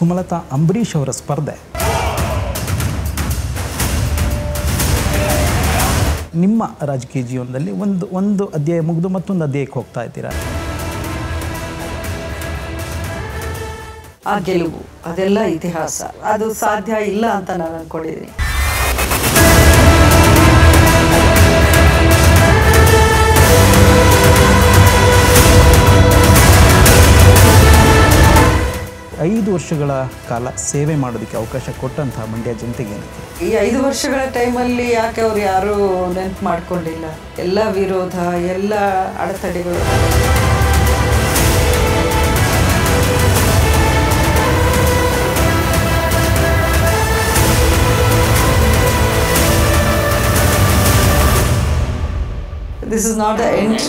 ಸುಮಲತಾ ಅಂಬರೀಷ್ ಅವರ ಸ್ಪರ್ಧೆ ನಿಮ್ಮ ರಾಜಕೀಯ ಜೀವನದಲ್ಲಿ ಒಂದು ಒಂದು ಅಧ್ಯಾಯ ಮುಗಿದು ಮತ್ತೊಂದು ಅಧ್ಯಾಯಕ್ಕೆ ಹೋಗ್ತಾ ಇದ್ದೀರಾ ಆ ಗೆಲುವು ಅದೆಲ್ಲ ಇತಿಹಾಸ ಅದು ಸಾಧ್ಯ ಇಲ್ಲ ಅಂತ ನಾನು ಅನ್ಕೊಂಡಿದ್ದೀನಿ ಐದು ವರ್ಷಗಳ ಕಾಲ ಸೇವೆ ಮಾಡೋದಕ್ಕೆ ಅವಕಾಶ ಕೊಟ್ಟಂತಹ ಮಂಡ್ಯ ಜನತೆಗೆ ಈ ಐದು ವರ್ಷಗಳ ಟೈಮಲ್ಲಿ ಯಾಕೆ ಅವ್ರು ಯಾರು ನೆನಪು ಮಾಡ್ಕೊಂಡಿಲ್ಲ ಎಲ್ಲ ವಿರೋಧ ಎಲ್ಲ ಅಡೆತಡೆಗಳು ದಿಸ್ ಇಸ್ ನಾಟ್ ಎಂಡ್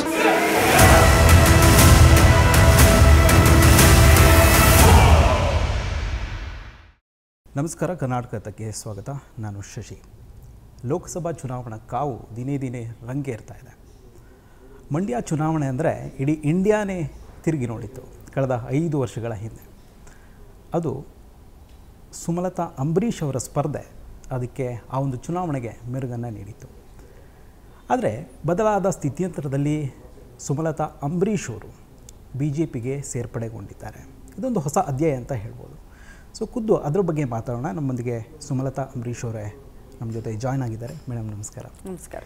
ನಮಸ್ಕಾರ ಕರ್ನಾಟಕ ಸ್ವಾಗತ ನಾನು ಶಶಿ ಲೋಕಸಭಾ ಚುನಾವಣಾ ಕಾವು ದಿನೇ ದಿನೇ ಇರ್ತಾ ಇದೆ ಮಂಡ್ಯ ಚುನಾವಣೆ ಅಂದರೆ ಇಡೀ ಇಂಡಿಯಾನೇ ತಿರುಗಿ ನೋಡಿತ್ತು ಕಳೆದ ಐದು ವರ್ಷಗಳ ಹಿಂದೆ ಅದು ಸುಮಲತಾ ಅಂಬರೀಷ್ ಅವರ ಸ್ಪರ್ಧೆ ಅದಕ್ಕೆ ಆ ಒಂದು ಚುನಾವಣೆಗೆ ಮೆರುಗನ್ನು ನೀಡಿತು ಆದರೆ ಬದಲಾದ ಸ್ಥಿತಿಯಂತರದಲ್ಲಿ ಸುಮಲತಾ ಅಂಬರೀಷ್ ಅವರು ಬಿ ಜೆ ಪಿಗೆ ಸೇರ್ಪಡೆಗೊಂಡಿದ್ದಾರೆ ಇದೊಂದು ಹೊಸ ಅಧ್ಯಾಯ ಅಂತ ಹೇಳ್ಬೋದು ಸೊ ಖುದ್ದು ಅದ್ರ ಬಗ್ಗೆ ಮಾತಾಡೋಣ ನಮ್ಮೊಂದಿಗೆ ಸುಮಲತಾ ಅಂಬರೀಶ್ ಅವರೇ ನಮ್ಮ ಜೊತೆ ಜಾಯ್ನ್ ಆಗಿದ್ದಾರೆ ಮೇಡಮ್ ನಮಸ್ಕಾರ ನಮಸ್ಕಾರ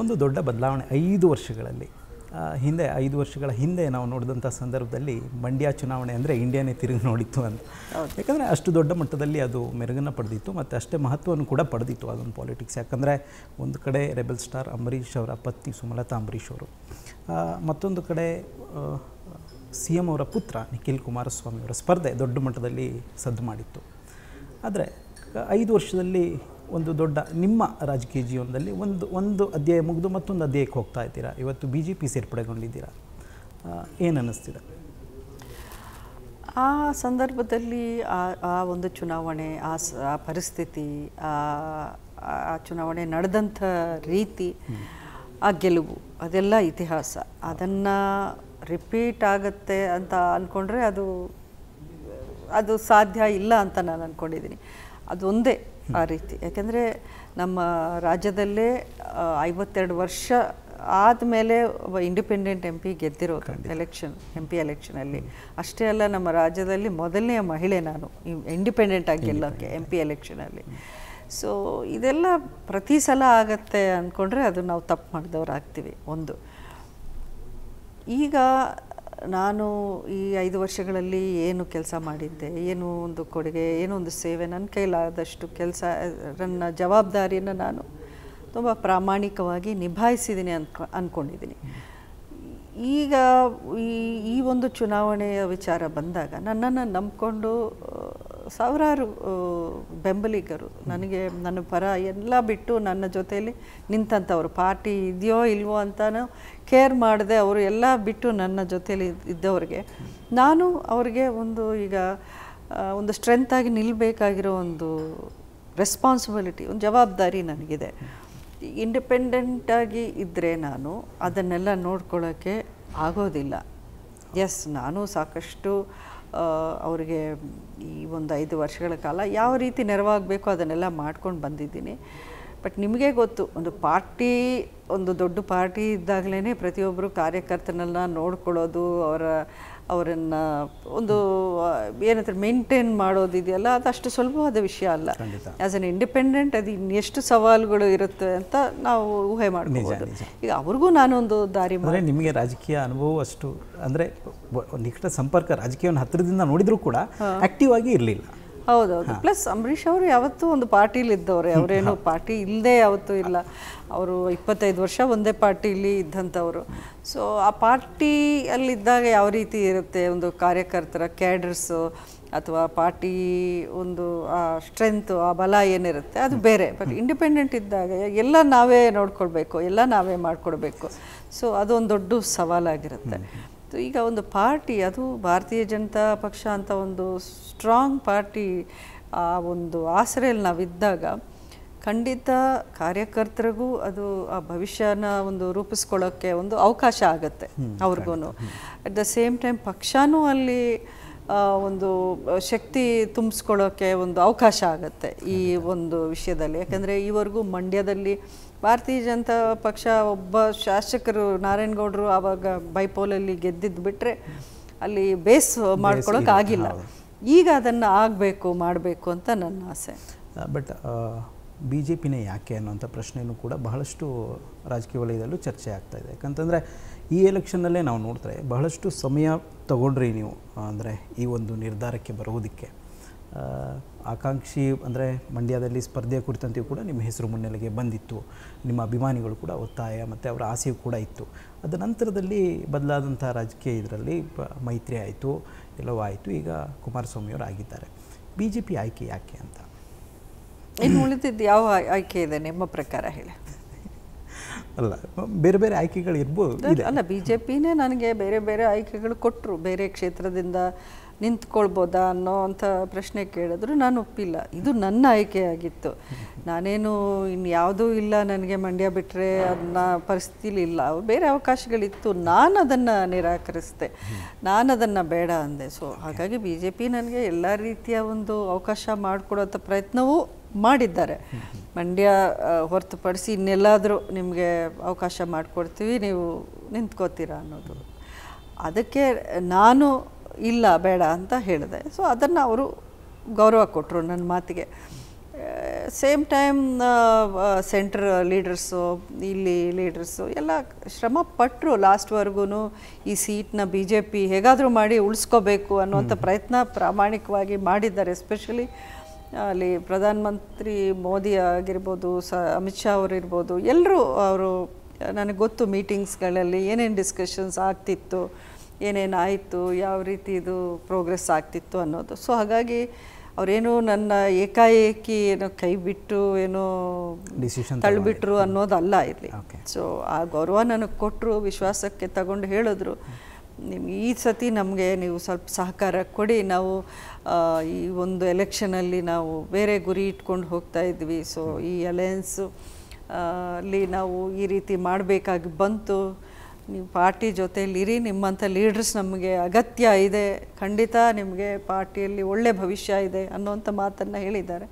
ಒಂದು ದೊಡ್ಡ ಬದಲಾವಣೆ ಐದು ವರ್ಷಗಳಲ್ಲಿ ಹಿಂದೆ ಐದು ವರ್ಷಗಳ ಹಿಂದೆ ನಾವು ನೋಡಿದಂಥ ಸಂದರ್ಭದಲ್ಲಿ ಮಂಡ್ಯ ಚುನಾವಣೆ ಅಂದರೆ ಇಂಡಿಯಾನೇ ತಿರುಗಿ ನೋಡಿತ್ತು ಅಂತ ಯಾಕಂದರೆ ಅಷ್ಟು ದೊಡ್ಡ ಮಟ್ಟದಲ್ಲಿ ಅದು ಮೆರುಗನ್ನು ಪಡೆದಿತ್ತು ಮತ್ತು ಅಷ್ಟೇ ಮಹತ್ವವನ್ನು ಕೂಡ ಪಡೆದಿತ್ತು ಅದೊಂದು ಪಾಲಿಟಿಕ್ಸ್ ಯಾಕಂದರೆ ಒಂದು ಕಡೆ ರೆಬಲ್ ಸ್ಟಾರ್ ಅಂಬರೀಷ್ ಅವರ ಪತ್ನಿ ಸುಮಲತಾ ಅಂಬರೀಷ್ ಅವರು ಮತ್ತೊಂದು ಕಡೆ ಸಿ ಎಂ ಅವರ ಪುತ್ರ ನಿಖಿಲ್ ಅವರ ಸ್ಪರ್ಧೆ ದೊಡ್ಡ ಮಟ್ಟದಲ್ಲಿ ಸದ್ದು ಮಾಡಿತ್ತು ಆದರೆ ಐದು ವರ್ಷದಲ್ಲಿ ಒಂದು ದೊಡ್ಡ ನಿಮ್ಮ ರಾಜಕೀಯ ಜೀವನದಲ್ಲಿ ಒಂದು ಒಂದು ಅಧ್ಯಾಯ ಮುಗಿದು ಮತ್ತೊಂದು ಅಧ್ಯಾಯಕ್ಕೆ ಹೋಗ್ತಾ ಇದ್ದೀರಾ ಇವತ್ತು ಬಿ ಜೆ ಪಿ ಸೇರ್ಪಡೆಗೊಂಡಿದ್ದೀರಾ ಏನು ಆ ಸಂದರ್ಭದಲ್ಲಿ ಆ ಒಂದು ಚುನಾವಣೆ ಆ ಪರಿಸ್ಥಿತಿ ಆ ಚುನಾವಣೆ ನಡೆದಂಥ ರೀತಿ ಆ ಗೆಲುವು ಅದೆಲ್ಲ ಇತಿಹಾಸ ಅದನ್ನು ರಿಪೀಟ್ ಆಗುತ್ತೆ ಅಂತ ಅಂದ್ಕೊಂಡ್ರೆ ಅದು ಅದು ಸಾಧ್ಯ ಇಲ್ಲ ಅಂತ ನಾನು ಅಂದ್ಕೊಂಡಿದ್ದೀನಿ ಅದೊಂದೇ ಆ ರೀತಿ ಯಾಕೆಂದರೆ ನಮ್ಮ ರಾಜ್ಯದಲ್ಲೇ ಐವತ್ತೆರಡು ವರ್ಷ ಆದಮೇಲೆ ಇಂಡಿಪೆಂಡೆಂಟ್ ಎಂ ಪಿ ಗೆದ್ದಿರೋದು ಎಲೆಕ್ಷನ್ ಎಂ ಪಿ ಎಲೆಕ್ಷನಲ್ಲಿ ಅಷ್ಟೇ ಅಲ್ಲ ನಮ್ಮ ರಾಜ್ಯದಲ್ಲಿ ಮೊದಲನೆಯ ಮಹಿಳೆ ನಾನು ಇಂಡಿಪೆಂಡೆಂಟ್ ಆಗಿ ಗೆಲ್ಲೋಕ್ಕೆ ಎಂ ಪಿ ಎಲೆಕ್ಷನಲ್ಲಿ ಸೊ ಇದೆಲ್ಲ ಪ್ರತಿ ಸಲ ಆಗತ್ತೆ ಅಂದ್ಕೊಂಡ್ರೆ ಅದು ನಾವು ತಪ್ಪು ಮಾಡಿದವ್ರು ಆಗ್ತೀವಿ ಒಂದು ಈಗ ನಾನು ಈ ಐದು ವರ್ಷಗಳಲ್ಲಿ ಏನು ಕೆಲಸ ಮಾಡಿದ್ದೆ ಏನು ಒಂದು ಕೊಡುಗೆ ಏನೋ ಒಂದು ಸೇವೆ ನನ್ನ ಕೈಲಾದಷ್ಟು ಕೆಲಸ ನನ್ನ ಜವಾಬ್ದಾರಿಯನ್ನು ನಾನು ತುಂಬ ಪ್ರಾಮಾಣಿಕವಾಗಿ ನಿಭಾಯಿಸಿದ್ದೀನಿ ಅನ್ಕೊ ಅಂದ್ಕೊಂಡಿದ್ದೀನಿ ಈಗ ಈ ಈ ಒಂದು ಚುನಾವಣೆಯ ವಿಚಾರ ಬಂದಾಗ ನನ್ನನ್ನು ನಂಬಿಕೊಂಡು ಸಾವಿರಾರು ಬೆಂಬಲಿಗರು ನನಗೆ ನನ್ನ ಪರ ಎಲ್ಲ ಬಿಟ್ಟು ನನ್ನ ಜೊತೆಯಲ್ಲಿ ನಿಂತಂಥವ್ರು ಪಾರ್ಟಿ ಇದೆಯೋ ಇಲ್ವೋ ಅಂತಲೂ ಕೇರ್ ಮಾಡದೆ ಅವರು ಎಲ್ಲ ಬಿಟ್ಟು ನನ್ನ ಜೊತೆಯಲ್ಲಿ ಇದ್ದವ್ರಿಗೆ ನಾನು ಅವ್ರಿಗೆ ಒಂದು ಈಗ ಒಂದು ಸ್ಟ್ರೆಂತಾಗಿ ನಿಲ್ಲಬೇಕಾಗಿರೋ ಒಂದು ರೆಸ್ಪಾನ್ಸಿಬಿಲಿಟಿ ಒಂದು ಜವಾಬ್ದಾರಿ ನನಗಿದೆ ಇಂಡಿಪೆಂಡೆಂಟಾಗಿ ಇದ್ದರೆ ನಾನು ಅದನ್ನೆಲ್ಲ ನೋಡ್ಕೊಳ್ಳೋಕ್ಕೆ ಆಗೋದಿಲ್ಲ ಎಸ್ ನಾನು ಸಾಕಷ್ಟು ಅವರಿಗೆ ಈ ಒಂದು ಐದು ವರ್ಷಗಳ ಕಾಲ ಯಾವ ರೀತಿ ನೆರವಾಗಬೇಕು ಅದನ್ನೆಲ್ಲ ಮಾಡ್ಕೊಂಡು ಬಂದಿದ್ದೀನಿ ಬಟ್ ನಿಮಗೆ ಗೊತ್ತು ಒಂದು ಪಾರ್ಟಿ ಒಂದು ದೊಡ್ಡ ಪಾರ್ಟಿ ಇದ್ದಾಗಲೇ ಪ್ರತಿಯೊಬ್ಬರು ಕಾರ್ಯಕರ್ತನೆಲ್ಲ ನೋಡ್ಕೊಳ್ಳೋದು ಅವರ ಅವರನ್ನು ಒಂದು ಏನಂತಾರೆ ಮೇಂಟೈನ್ ಇದೆಯಲ್ಲ ಅದು ಅಷ್ಟು ಸುಲಭವಾದ ವಿಷಯ ಅಲ್ಲ ಆ್ಯಸ್ ಅನ್ ಇಂಡಿಪೆಂಡೆಂಟ್ ಅದು ಇನ್ನೆಷ್ಟು ಸವಾಲುಗಳು ಇರುತ್ತೆ ಅಂತ ನಾವು ಊಹೆ ಮಾಡ್ಬೋದು ಈಗ ಅವ್ರಿಗೂ ಒಂದು ದಾರಿ ಮಾಡಿ ನಿಮಗೆ ರಾಜಕೀಯ ಅನುಭವ ಅಷ್ಟು ಅಂದರೆ ನಿಕಟ ಸಂಪರ್ಕ ರಾಜಕೀಯವನ್ನು ಹತ್ತಿರದಿಂದ ನೋಡಿದರೂ ಕೂಡ ಆ್ಯಕ್ಟಿವ್ ಆಗಿ ಇರಲಿಲ್ಲ ಹೌದೌದು ಪ್ಲಸ್ ಅಂಬರೀಷ್ ಅವರು ಯಾವತ್ತೂ ಒಂದು ಪಾರ್ಟಿಲಿ ಇದ್ದವ್ರೆ ಅವರೇನು ಪಾರ್ಟಿ ಇಲ್ಲದೆ ಯಾವತ್ತೂ ಇಲ್ಲ ಅವರು ಇಪ್ಪತ್ತೈದು ವರ್ಷ ಒಂದೇ ಪಾರ್ಟಿಲಿ ಇದ್ದಂಥವರು ಸೊ ಆ ಪಾರ್ಟಿಯಲ್ಲಿದ್ದಾಗ ಯಾವ ರೀತಿ ಇರುತ್ತೆ ಒಂದು ಕಾರ್ಯಕರ್ತರ ಕ್ಯಾಡರ್ಸು ಅಥವಾ ಪಾರ್ಟಿ ಒಂದು ಆ ಸ್ಟ್ರೆಂತು ಆ ಬಲ ಏನಿರುತ್ತೆ ಅದು ಬೇರೆ ಬಟ್ ಇಂಡಿಪೆಂಡೆಂಟ್ ಇದ್ದಾಗ ಎಲ್ಲ ನಾವೇ ನೋಡ್ಕೊಳ್ಬೇಕು ಎಲ್ಲ ನಾವೇ ಮಾಡಿಕೊಡ್ಬೇಕು ಸೊ ಅದೊಂದು ದೊಡ್ಡ ಸವಾಲಾಗಿರುತ್ತೆ ಈಗ ಒಂದು ಪಾರ್ಟಿ ಅದು ಭಾರತೀಯ ಜನತಾ ಪಕ್ಷ ಅಂತ ಒಂದು ಸ್ಟ್ರಾಂಗ್ ಪಾರ್ಟಿ ಆ ಒಂದು ಆಸರೆಯಲ್ಲಿ ನಾವಿದ್ದಾಗ ಖಂಡಿತ ಕಾರ್ಯಕರ್ತರಿಗೂ ಅದು ಆ ಭವಿಷ್ಯನ ಒಂದು ರೂಪಿಸ್ಕೊಳ್ಳೋಕ್ಕೆ ಒಂದು ಅವಕಾಶ ಆಗುತ್ತೆ ಅವ್ರಿಗೂ ಅಟ್ ದ ಸೇಮ್ ಟೈಮ್ ಪಕ್ಷನೂ ಅಲ್ಲಿ ಒಂದು ಶಕ್ತಿ ತುಂಬಿಸ್ಕೊಳ್ಳೋಕ್ಕೆ ಒಂದು ಅವಕಾಶ ಆಗುತ್ತೆ ಈ ಒಂದು ವಿಷಯದಲ್ಲಿ ಯಾಕಂದರೆ ಈವರೆಗೂ ಮಂಡ್ಯದಲ್ಲಿ ಭಾರತೀಯ ಜನತಾ ಪಕ್ಷ ಒಬ್ಬ ಶಾಸಕರು ನಾರಾಯಣಗೌಡರು ಆವಾಗ ಬೈಪೋಲಲ್ಲಿ ಗೆದ್ದಿದ್ದು ಬಿಟ್ಟರೆ ಅಲ್ಲಿ ಬೇಸ್ ಮಾಡ್ಕೊಳಕ್ಕೆ ಆಗಿಲ್ಲ ಈಗ ಅದನ್ನು ಆಗಬೇಕು ಮಾಡಬೇಕು ಅಂತ ನನ್ನ ಆಸೆ ಬಟ್ ಬಿ ಜೆ ಪಿನೇ ಯಾಕೆ ಅನ್ನೋಂಥ ಪ್ರಶ್ನೆಯೂ ಕೂಡ ಬಹಳಷ್ಟು ರಾಜಕೀಯ ವಲಯದಲ್ಲೂ ಚರ್ಚೆ ಆಗ್ತಾ ಇದೆ ಯಾಕಂತಂದರೆ ಈ ಎಲೆಕ್ಷನ್ನಲ್ಲೇ ನಾವು ನೋಡ್ತಾರೆ ಬಹಳಷ್ಟು ಸಮಯ ತಗೊಂಡ್ರಿ ನೀವು ಅಂದರೆ ಈ ಒಂದು ನಿರ್ಧಾರಕ್ಕೆ ಬರೋದಕ್ಕೆ ಆಕಾಂಕ್ಷಿ ಅಂದರೆ ಮಂಡ್ಯದಲ್ಲಿ ಸ್ಪರ್ಧೆ ಕುರಿತಂತೆಯೂ ಕೂಡ ನಿಮ್ಮ ಹೆಸರು ಮುನ್ನೆಲೆಗೆ ಬಂದಿತ್ತು ನಿಮ್ಮ ಅಭಿಮಾನಿಗಳು ಕೂಡ ಒತ್ತಾಯ ಮತ್ತು ಅವರ ಆಸೆಯೂ ಕೂಡ ಇತ್ತು ಅದ ನಂತರದಲ್ಲಿ ಬದಲಾದಂಥ ರಾಜಕೀಯ ಇದರಲ್ಲಿ ಮೈತ್ರಿ ಆಯಿತು ಎಲ್ಲವೂ ಆಯಿತು ಈಗ ಕುಮಾರಸ್ವಾಮಿಯವರು ಆಗಿದ್ದಾರೆ ಬಿ ಜೆ ಪಿ ಆಯ್ಕೆ ಯಾಕೆ ಅಂತ ಇನ್ನು ಉಳಿದಿದ್ದು ಯಾವ ಆಯ್ಕೆ ಇದೆ ನಿಮ್ಮ ಪ್ರಕಾರ ಹೇಳಿ ಅಲ್ಲ ಬೇರೆ ಬೇರೆ ಆಯ್ಕೆಗಳು ಇರ್ಬೋದು ಅಲ್ಲ ಬಿ ಜೆ ಪಿನೇ ನನಗೆ ಬೇರೆ ಬೇರೆ ಆಯ್ಕೆಗಳು ಕೊಟ್ಟರು ಬೇರೆ ಕ್ಷೇತ್ರದಿಂದ ನಿಂತ್ಕೊಳ್ಬೋದಾ ಅನ್ನೋ ಅಂಥ ಪ್ರಶ್ನೆ ಕೇಳಿದ್ರು ನಾನು ಒಪ್ಪಿಲ್ಲ ಇದು ನನ್ನ ಆಯ್ಕೆಯಾಗಿತ್ತು ನಾನೇನು ಇನ್ನು ಇಲ್ಲ ನನಗೆ ಮಂಡ್ಯ ಬಿಟ್ಟರೆ ಅದನ್ನ ಪರಿಸ್ಥಿತಿಲಿ ಇಲ್ಲ ಬೇರೆ ಅವಕಾಶಗಳಿತ್ತು ನಾನು ಅದನ್ನು ನಿರಾಕರಿಸಿದೆ ನಾನು ಅದನ್ನು ಬೇಡ ಅಂದೆ ಸೊ ಹಾಗಾಗಿ ಬಿ ಜೆ ಪಿ ನನಗೆ ಎಲ್ಲ ರೀತಿಯ ಒಂದು ಅವಕಾಶ ಮಾಡಿಕೊಡೋಂಥ ಪ್ರಯತ್ನವೂ ಮಾಡಿದ್ದಾರೆ ಮಂಡ್ಯ ಹೊರತುಪಡಿಸಿ ಇನ್ನೆಲ್ಲಾದರೂ ನಿಮಗೆ ಅವಕಾಶ ಮಾಡಿಕೊಡ್ತೀವಿ ನೀವು ನಿಂತ್ಕೋತೀರಾ ಅನ್ನೋದು ಅದಕ್ಕೆ ನಾನು ಇಲ್ಲ ಬೇಡ ಅಂತ ಹೇಳಿದೆ ಸೊ ಅದನ್ನು ಅವರು ಗೌರವ ಕೊಟ್ಟರು ನನ್ನ ಮಾತಿಗೆ ಸೇಮ್ ಟೈಮ್ ಸೆಂಟ್ರ್ ಲೀಡರ್ಸು ಇಲ್ಲಿ ಲೀಡರ್ಸು ಎಲ್ಲ ಶ್ರಮ ಪಟ್ಟರು ಲಾಸ್ಟ್ವರೆಗೂ ಈ ಸೀಟ್ನ ಬಿ ಜೆ ಪಿ ಹೇಗಾದರೂ ಮಾಡಿ ಉಳಿಸ್ಕೋಬೇಕು ಅನ್ನುವಂಥ ಪ್ರಯತ್ನ ಪ್ರಾಮಾಣಿಕವಾಗಿ ಮಾಡಿದ್ದಾರೆ ಎಸ್ಪೆಷಲಿ uh, ಅಲ್ಲಿ ಪ್ರಧಾನಮಂತ್ರಿ ಮೋದಿ ಆಗಿರ್ಬೋದು ಸ ಅಮಿತ್ ಶಾ ಅವರು ಎಲ್ಲರೂ ಅವರು ನನಗೆ ಗೊತ್ತು ಮೀಟಿಂಗ್ಸ್ಗಳಲ್ಲಿ ಏನೇನು ಡಿಸ್ಕಷನ್ಸ್ ಆಗ್ತಿತ್ತು ಏನೇನಾಯಿತು ಯಾವ ರೀತಿ ಇದು ಪ್ರೋಗ್ರೆಸ್ ಆಗ್ತಿತ್ತು ಅನ್ನೋದು ಸೊ ಹಾಗಾಗಿ ಅವರೇನು ನನ್ನ ಏಕಾಏಕಿ ಏನೋ ಕೈ ಬಿಟ್ಟು ಏನೋ ಡಿಸಿಷನ್ ತಳ್ಳಿಬಿಟ್ರು ಅನ್ನೋದಲ್ಲ ಇರಲಿ ಸೊ ಆ ಗೌರವ ನನಗೆ ಕೊಟ್ಟರು ವಿಶ್ವಾಸಕ್ಕೆ ತಗೊಂಡು ಹೇಳಿದ್ರು ನಿಮ್ಗೆ ಈ ಸತಿ ನಮಗೆ ನೀವು ಸ್ವಲ್ಪ ಸಹಕಾರ ಕೊಡಿ ನಾವು ಈ ಒಂದು ಎಲೆಕ್ಷನಲ್ಲಿ ನಾವು ಬೇರೆ ಗುರಿ ಇಟ್ಕೊಂಡು ಹೋಗ್ತಾ ಇದ್ವಿ ಸೊ ಈ ಅಲಯನ್ಸು ಅಲ್ಲಿ ನಾವು ಈ ರೀತಿ ಮಾಡಬೇಕಾಗಿ ಬಂತು ನೀವು ಪಾರ್ಟಿ ಜೊತೆಯಲ್ಲಿರಿ ನಿಮ್ಮಂಥ ಲೀಡರ್ಸ್ ನಮಗೆ ಅಗತ್ಯ ಇದೆ ಖಂಡಿತ ನಿಮಗೆ ಪಾರ್ಟಿಯಲ್ಲಿ ಒಳ್ಳೆ ಭವಿಷ್ಯ ಇದೆ ಅನ್ನೋಂಥ ಮಾತನ್ನು ಹೇಳಿದ್ದಾರೆ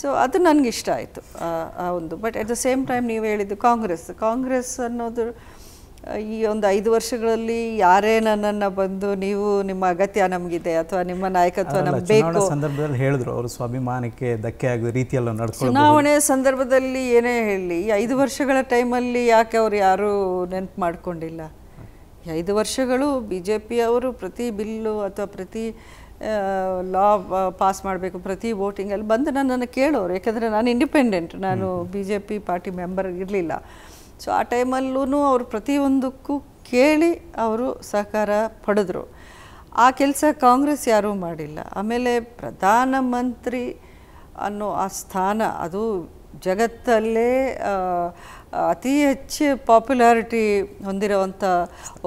ಸೊ ಅದು ನನಗಿಷ್ಟ ಆಯಿತು ಆ ಒಂದು but at the same time ನೀವು ಹೇಳಿದ್ದು ಕಾಂಗ್ರೆಸ್ ಕಾಂಗ್ರೆಸ್ ಅನ್ನೋದು ಈ ಒಂದು ಐದು ವರ್ಷಗಳಲ್ಲಿ ಯಾರೇ ನನ್ನನ್ನು ಬಂದು ನೀವು ನಿಮ್ಮ ಅಗತ್ಯ ನಮಗಿದೆ ಅಥವಾ ನಿಮ್ಮ ನಾಯಕತ್ವ ನಮಗೆ ಬೇಕು ಸಂದರ್ಭದಲ್ಲಿ ಹೇಳಿದ್ರು ಅವರು ಸ್ವಾಭಿಮಾನಕ್ಕೆ ಧಕ್ಕೆ ಆಗುವ ರೀತಿಯೆಲ್ಲ ನಡ್ಕೊಂಡು ಚುನಾವಣೆ ಸಂದರ್ಭದಲ್ಲಿ ಏನೇ ಹೇಳಿ ಐದು ವರ್ಷಗಳ ಟೈಮಲ್ಲಿ ಯಾಕೆ ಅವ್ರು ಯಾರೂ ನೆನಪು ಮಾಡಿಕೊಂಡಿಲ್ಲ ಐದು ವರ್ಷಗಳು ಬಿ ಜೆ ಪಿಯವರು ಪ್ರತಿ ಬಿಲ್ಲು ಅಥವಾ ಪ್ರತಿ ಲಾ ಪಾಸ್ ಮಾಡಬೇಕು ಪ್ರತಿ ವೋಟಿಂಗಲ್ಲಿ ಬಂದು ನನ್ನನ್ನು ಕೇಳೋರು ಯಾಕಂದರೆ ನಾನು ಇಂಡಿಪೆಂಡೆಂಟ್ ನಾನು B J P party member ಇರಲಿಲ್ಲ ಸೊ ಆ ಟೈಮಲ್ಲೂ ಅವರು ಪ್ರತಿಯೊಂದಕ್ಕೂ ಕೇಳಿ ಅವರು ಸಹಕಾರ ಪಡೆದ್ರು ಆ ಕೆಲಸ ಕಾಂಗ್ರೆಸ್ ಯಾರೂ ಮಾಡಿಲ್ಲ ಆಮೇಲೆ ಪ್ರಧಾನಮಂತ್ರಿ ಅನ್ನೋ ಆ ಸ್ಥಾನ ಅದು ಜಗತ್ತಲ್ಲೇ ಅತಿ ಹೆಚ್ಚು ಪಾಪ್ಯುಲಾರಿಟಿ ಹೊಂದಿರುವಂಥ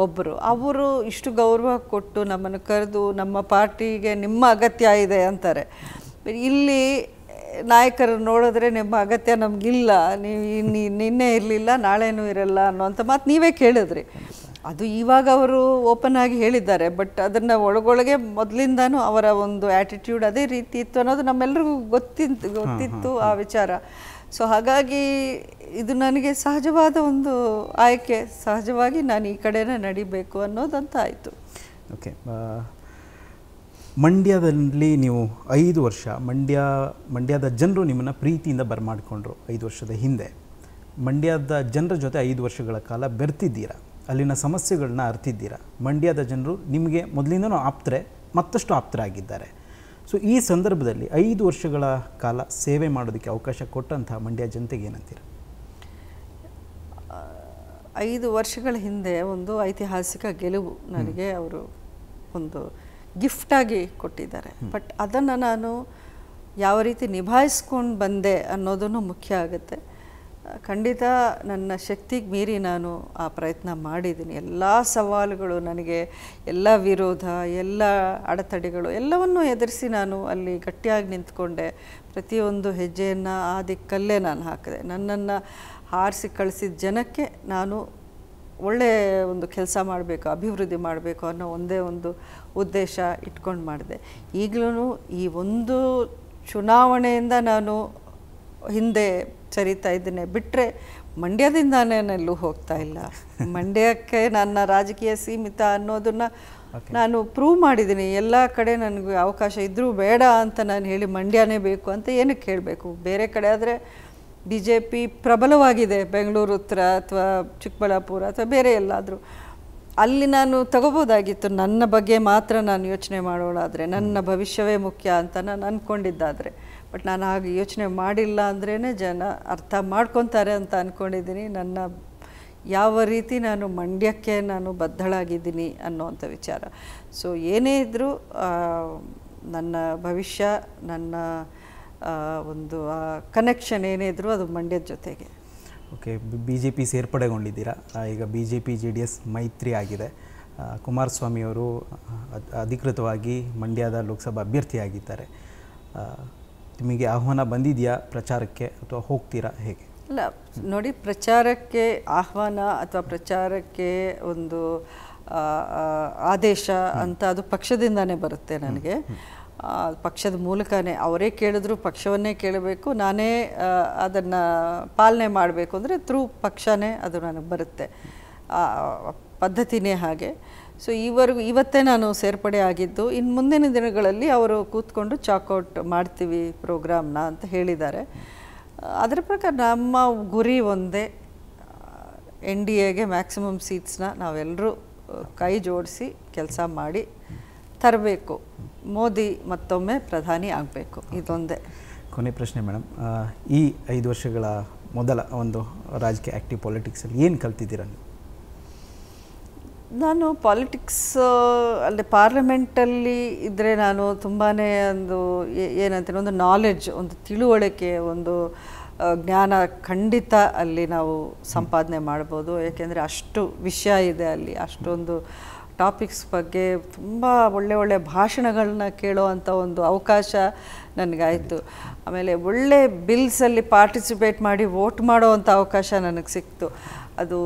ಒಬ್ಬರು ಅವರು ಇಷ್ಟು ಗೌರವ ಕೊಟ್ಟು ನಮ್ಮನ್ನು ಕರೆದು ನಮ್ಮ ಪಾರ್ಟಿಗೆ ನಿಮ್ಮ ಅಗತ್ಯ ಇದೆ ಅಂತಾರೆ ಇಲ್ಲಿ ನಾಯಕರು ನೋಡಿದ್ರೆ ನಿಮ್ಮ ಅಗತ್ಯ ನಮಗಿಲ್ಲ ನೀವು ನಿನ್ನೆ ಇರಲಿಲ್ಲ ನಾಳೆನೂ ಇರಲ್ಲ ಅನ್ನೋಂಥ ಮಾತು ನೀವೇ ಕೇಳಿದ್ರಿ ಅದು ಇವಾಗ ಅವರು ಓಪನ್ ಆಗಿ ಹೇಳಿದ್ದಾರೆ ಬಟ್ ಅದನ್ನು ಒಳಗೊಳಗೆ ಮೊದಲಿಂದನೂ ಅವರ ಒಂದು ಆ್ಯಟಿಟ್ಯೂಡ್ ಅದೇ ರೀತಿ ಇತ್ತು ಅನ್ನೋದು ನಮ್ಮೆಲ್ಲರಿಗೂ ಗೊತ್ತಿತ್ತು ಗೊತ್ತಿತ್ತು ಆ ವಿಚಾರ ಸೊ ಹಾಗಾಗಿ ಇದು ನನಗೆ ಸಹಜವಾದ ಒಂದು ಆಯ್ಕೆ ಸಹಜವಾಗಿ ನಾನು ಈ ಕಡೆನೇ ನಡಿಬೇಕು ಅನ್ನೋದಂತ ಆಯಿತು ಓಕೆ ಮಂಡ್ಯದಲ್ಲಿ ನೀವು ಐದು ವರ್ಷ ಮಂಡ್ಯ ಮಂಡ್ಯದ ಜನರು ನಿಮ್ಮನ್ನು ಪ್ರೀತಿಯಿಂದ ಬರಮಾಡಿಕೊಂಡ್ರು ಐದು ವರ್ಷದ ಹಿಂದೆ ಮಂಡ್ಯದ ಜನರ ಜೊತೆ ಐದು ವರ್ಷಗಳ ಕಾಲ ಬೆರ್ತಿದ್ದೀರಾ ಅಲ್ಲಿನ ಸಮಸ್ಯೆಗಳನ್ನ ಅರ್ತಿದ್ದೀರಾ ಮಂಡ್ಯದ ಜನರು ನಿಮಗೆ ಮೊದಲಿಂದನೂ ಆಪ್ತರೆ ಮತ್ತಷ್ಟು ಆಗಿದ್ದಾರೆ ಸೊ ಈ ಸಂದರ್ಭದಲ್ಲಿ ಐದು ವರ್ಷಗಳ ಕಾಲ ಸೇವೆ ಮಾಡೋದಕ್ಕೆ ಅವಕಾಶ ಕೊಟ್ಟಂತಹ ಮಂಡ್ಯ ಜನತೆಗೆ ಏನಂತೀರ ಐದು ವರ್ಷಗಳ ಹಿಂದೆ ಒಂದು ಐತಿಹಾಸಿಕ ಗೆಲುವು ನನಗೆ ಅವರು ಒಂದು ಗಿಫ್ಟಾಗಿ ಕೊಟ್ಟಿದ್ದಾರೆ ಬಟ್ ಅದನ್ನು ನಾನು ಯಾವ ರೀತಿ ನಿಭಾಯಿಸ್ಕೊಂಡು ಬಂದೆ ಅನ್ನೋದನ್ನು ಮುಖ್ಯ ಆಗುತ್ತೆ ಖಂಡಿತ ನನ್ನ ಶಕ್ತಿಗೆ ಮೀರಿ ನಾನು ಆ ಪ್ರಯತ್ನ ಮಾಡಿದ್ದೀನಿ ಎಲ್ಲ ಸವಾಲುಗಳು ನನಗೆ ಎಲ್ಲ ವಿರೋಧ ಎಲ್ಲ ಅಡೆತಡೆಗಳು ಎಲ್ಲವನ್ನು ಎದುರಿಸಿ ನಾನು ಅಲ್ಲಿ ಗಟ್ಟಿಯಾಗಿ ನಿಂತ್ಕೊಂಡೆ ಪ್ರತಿಯೊಂದು ಹೆಜ್ಜೆಯನ್ನು ಆ ದಿಕ್ಕಲ್ಲೇ ನಾನು ಹಾಕಿದೆ ನನ್ನನ್ನು ಹಾರಿಸಿ ಕಳಿಸಿದ ಜನಕ್ಕೆ ನಾನು ಒಳ್ಳೆ ಒಂದು ಕೆಲಸ ಮಾಡಬೇಕು ಅಭಿವೃದ್ಧಿ ಮಾಡಬೇಕು ಅನ್ನೋ ಒಂದೇ ಒಂದು ಉದ್ದೇಶ ಇಟ್ಕೊಂಡು ಮಾಡಿದೆ ಈಗಲೂ ಈ ಒಂದು ಚುನಾವಣೆಯಿಂದ ನಾನು ಹಿಂದೆ ಸರಿತಾ ಇದ್ದೇನೆ ಬಿಟ್ಟರೆ ಮಂಡ್ಯದಿಂದ ನಾನೆಲ್ಲೂ ಹೋಗ್ತಾ ಇಲ್ಲ ಮಂಡ್ಯಕ್ಕೆ ನನ್ನ ರಾಜಕೀಯ ಸೀಮಿತ ಅನ್ನೋದನ್ನು ನಾನು ಪ್ರೂವ್ ಮಾಡಿದ್ದೀನಿ ಎಲ್ಲ ಕಡೆ ನನಗೆ ಅವಕಾಶ ಇದ್ದರೂ ಬೇಡ ಅಂತ ನಾನು ಹೇಳಿ ಮಂಡ್ಯನೇ ಬೇಕು ಅಂತ ಏನಕ್ಕೆ ಹೇಳಬೇಕು ಬೇರೆ ಕಡೆ ಆದರೆ ಬಿ ಜೆ ಪಿ ಪ್ರಬಲವಾಗಿದೆ ಬೆಂಗಳೂರು ಉತ್ತರ ಅಥವಾ ಚಿಕ್ಕಬಳ್ಳಾಪುರ ಅಥವಾ ಬೇರೆ ಎಲ್ಲಾದರೂ ಅಲ್ಲಿ ನಾನು ತಗೋಬೋದಾಗಿತ್ತು ನನ್ನ ಬಗ್ಗೆ ಮಾತ್ರ ನಾನು ಯೋಚನೆ ಮಾಡೋಳಾದರೆ ನನ್ನ ಭವಿಷ್ಯವೇ ಮುಖ್ಯ ಅಂತ ನಾನು ಅಂದ್ಕೊಂಡಿದ್ದಾದರೆ ಬಟ್ ನಾನು ಹಾಗೆ ಯೋಚನೆ ಮಾಡಿಲ್ಲ ಅಂದ್ರೇ ಜನ ಅರ್ಥ ಮಾಡ್ಕೊತಾರೆ ಅಂತ ಅಂದ್ಕೊಂಡಿದ್ದೀನಿ ನನ್ನ ಯಾವ ರೀತಿ ನಾನು ಮಂಡ್ಯಕ್ಕೆ ನಾನು ಬದ್ಧಳಾಗಿದ್ದೀನಿ ಅನ್ನೋವಂಥ ವಿಚಾರ ಸೊ ಏನೇ ಇದ್ದರೂ ನನ್ನ ಭವಿಷ್ಯ ನನ್ನ ಒಂದು ಕನೆಕ್ಷನ್ ಏನಿದ್ರು ಅದು ಮಂಡ್ಯದ ಜೊತೆಗೆ ಓಕೆ ಬಿ ಜೆ ಪಿ ಸೇರ್ಪಡೆಗೊಂಡಿದ್ದೀರಾ ಈಗ B J P J D S ಮೈತ್ರಿ ಆಗಿದೆ ಕುಮಾರಸ್ವಾಮಿಯವರು ಅಧಿಕೃತವಾಗಿ ಮಂಡ್ಯದ ಲೋಕಸಭಾ ಅಭ್ಯರ್ಥಿಯಾಗಿದ್ದಾರೆ ನಿಮಗೆ ಆಹ್ವಾನ ಬಂದಿದೆಯಾ ಪ್ರಚಾರಕ್ಕೆ ಅಥವಾ ಹೋಗ್ತೀರಾ ಹೇಗೆ ಇಲ್ಲ ನೋಡಿ ಪ್ರಚಾರಕ್ಕೆ ಆಹ್ವಾನ ಅಥವಾ ಪ್ರಚಾರಕ್ಕೆ ಒಂದು ಆದೇಶ ಅಂತ ಅದು ಪಕ್ಷದಿಂದಾನೇ ಬರುತ್ತೆ ನನಗೆ ಪಕ್ಷದ ಮೂಲಕನೇ ಅವರೇ ಕೇಳಿದ್ರು ಪಕ್ಷವನ್ನೇ ಕೇಳಬೇಕು ನಾನೇ ಅದನ್ನು ಪಾಲನೆ ಮಾಡಬೇಕು ಅಂದರೆ ಥ್ರೂ ಪಕ್ಷನೇ ಅದು ನನಗೆ ಬರುತ್ತೆ ಪದ್ಧತಿನೇ ಹಾಗೆ ಸೊ ಈವರೆಗೂ ಇವತ್ತೇ ನಾನು ಸೇರ್ಪಡೆ ಆಗಿದ್ದು ಇನ್ನು ಮುಂದಿನ ದಿನಗಳಲ್ಲಿ ಅವರು ಕೂತ್ಕೊಂಡು ಚಾಕೌಟ್ ಮಾಡ್ತೀವಿ ಪ್ರೋಗ್ರಾಮ್ನ ಅಂತ ಹೇಳಿದ್ದಾರೆ ಅದರ ಪ್ರಕಾರ ನಮ್ಮ ಗುರಿ ಒಂದೇ ಎನ್ ಡಿ ಎಗೆ ಮ್ಯಾಕ್ಸಿಮಮ್ ಸೀಟ್ಸ್ನ ನಾವೆಲ್ಲರೂ ಕೈ ಜೋಡಿಸಿ ಕೆಲಸ ಮಾಡಿ ತರಬೇಕು ಮೋದಿ ಮತ್ತೊಮ್ಮೆ ಪ್ರಧಾನಿ ಆಗಬೇಕು ಇದೊಂದೇ ಕೊನೆ ಪ್ರಶ್ನೆ ಮೇಡಮ್ ಈ ಐದು ವರ್ಷಗಳ ಮೊದಲ ಒಂದು ರಾಜಕೀಯ ಆ್ಯಕ್ಟಿವ್ ಪಾಲಿಟಿಕ್ಸಲ್ಲಿ ಏನು ಕಲ್ತಿದ್ದೀರ ನಾನು ಪಾಲಿಟಿಕ್ಸ್ ಅಲ್ಲಿ ಪಾರ್ಲಿಮೆಂಟಲ್ಲಿ ಇದ್ದರೆ ನಾನು ತುಂಬಾ ಒಂದು ಏನಂತೀನಿ ಒಂದು ನಾಲೆಡ್ಜ್ ಒಂದು ತಿಳುವಳಿಕೆ ಒಂದು ಜ್ಞಾನ ಖಂಡಿತ ಅಲ್ಲಿ ನಾವು ಸಂಪಾದನೆ ಮಾಡ್ಬೋದು ಏಕೆಂದರೆ ಅಷ್ಟು ವಿಷಯ ಇದೆ ಅಲ್ಲಿ ಅಷ್ಟೊಂದು ಟಾಪಿಕ್ಸ್ ಬಗ್ಗೆ ತುಂಬ ಒಳ್ಳೆ ಒಳ್ಳೆ ಭಾಷಣಗಳನ್ನ ಕೇಳೋವಂಥ ಒಂದು ಅವಕಾಶ ನನಗಾಯಿತು ಆಮೇಲೆ ಒಳ್ಳೆ ಬಿಲ್ಸಲ್ಲಿ ಪಾರ್ಟಿಸಿಪೇಟ್ ಮಾಡಿ ವೋಟ್ ಮಾಡೋವಂಥ ಅವಕಾಶ ನನಗೆ ಸಿಕ್ತು ಅದು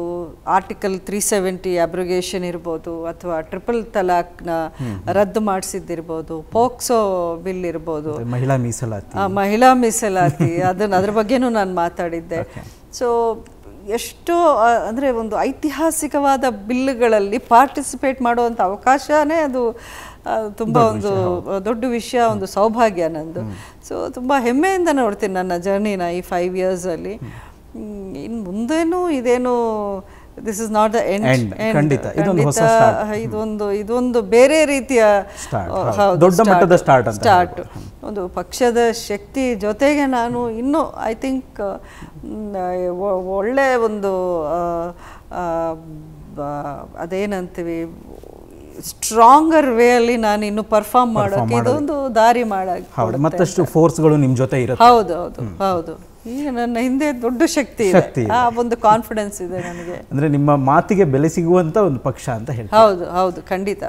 ಆರ್ಟಿಕಲ್ ತ್ರೀ ಸೆವೆಂಟಿ ಅಬ್ರಿಗೇಷನ್ ಇರ್ಬೋದು ಅಥವಾ ಟ್ರಿಪಲ್ ತಲಾಖ್ನ ರದ್ದು ಮಾಡಿಸಿದ್ದಿರ್ಬೋದು ಪೋಕ್ಸೋ ಬಿಲ್ ಇರ್ಬೋದು ಮಹಿಳಾ ಮೀಸಲಾತಿ ಮಹಿಳಾ ಮೀಸಲಾತಿ ಅದನ್ನು ಅದ್ರ ಬಗ್ಗೆನೂ ನಾನು ಮಾತಾಡಿದ್ದೆ ಸೊ ಎಷ್ಟೋ ಅಂದರೆ ಒಂದು ಐತಿಹಾಸಿಕವಾದ ಬಿಲ್ಗಳಲ್ಲಿ ಪಾರ್ಟಿಸಿಪೇಟ್ ಮಾಡುವಂಥ ಅವಕಾಶನೇ ಅದು ತುಂಬ ಒಂದು ದೊಡ್ಡ ವಿಷಯ ಒಂದು ಸೌಭಾಗ್ಯ ನಂದು ಸೊ ತುಂಬ ಹೆಮ್ಮೆಯಿಂದ ನೋಡ್ತೀನಿ ನನ್ನ ಜರ್ನಿನ ಈ ಫೈವ್ ಇಯರ್ಸಲ್ಲಿ ಇನ್ನು ಮುಂದೇನು ಇದೇನು this is not the end ಇದೊಂದು ಇದೊಂದು ಬೇರೆ ರೀತಿಯ ದೊಡ್ಡ ಮಟ್ಟದ ಸ್ಟಾರ್ಟ್ ಸ್ಟಾರ್ಟ್ ಒಂದು ಪಕ್ಷದ ಶಕ್ತಿ ಜೊತೆಗೆ ನಾನು ಇನ್ನೂ ಐ ಥಿಂಕ್ ಒಳ್ಳೆಯ ಒಂದು ಅದೇನಂತೀವಿ ಸ್ಟ್ರಾಂಗರ್ ವೇ ಅಲ್ಲಿ ನಾನು ಇನ್ನು ಪರ್ಫಾರ್ಮ್ ಮಾಡೋಕೆ ಇದೊಂದು ದಾರಿ ಮಾಡೋಕೆ ಮತ್ತಷ್ಟು ಫೋರ್ಸ್ಗಳು ನಿಮ್ಮ ಜೊತೆ ಇರುತ್ತೆ ಹೌದು ಹೌದು ಹೌದು ಈಗ ನನ್ನ ಹಿಂದೆ ದೊಡ್ಡ ಶಕ್ತಿ ಶಕ್ತಿ ಆ ಒಂದು ಕಾನ್ಫಿಡೆನ್ಸ್ ಇದೆ ನನಗೆ ಅಂದ್ರೆ ನಿಮ್ಮ ಮಾತಿಗೆ ಬೆಲೆ ಸಿಗುವಂತ ಒಂದು ಪಕ್ಷ ಅಂತ ಹೇಳಿ ಹೌದು ಹೌದು ಖಂಡಿತ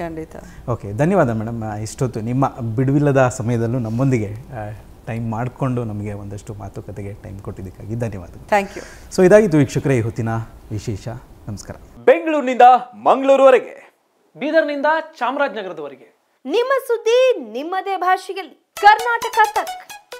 ಖಂಡಿತ ಓಕೆ ಧನ್ಯವಾದ ಮೇಡಮ್ ಇಷ್ಟೊತ್ತು ನಿಮ್ಮ ಬಿಡುವಿಲ್ಲದ ಸಮಯದಲ್ಲೂ ನಮ್ಮೊಂದಿಗೆ ಟೈಮ್ ಮಾಡಿಕೊಂಡು ನಮಗೆ ಒಂದಷ್ಟು ಮಾತುಕತೆಗೆ ಟೈಮ್ ಕೊಟ್ಟಿದ್ದಕ್ಕಾಗಿ ಧನ್ಯವಾದ ಥ್ಯಾಂಕ್ ಯು ಸೊ ಇದಾಗಿತ್ತು ವೀಕ್ಷಕರೇ ಈ ಹೊತ್ತಿನ ವಿಶೇಷ ನಮಸ್ಕಾರ ಬೆಂಗಳೂರಿನಿಂದ ಮಂಗಳೂರುವರೆಗೆ ಬೀದರ್ನಿಂದ ಚಾಮರಾಜನಗರದವರೆಗೆ ನಿಮ್ಮ ಸುದ್ದಿ ನಿಮ್ಮದೇ ಭಾಷೆಯಲ್ಲಿ ಕರ್ನಾಟಕ ತಕ್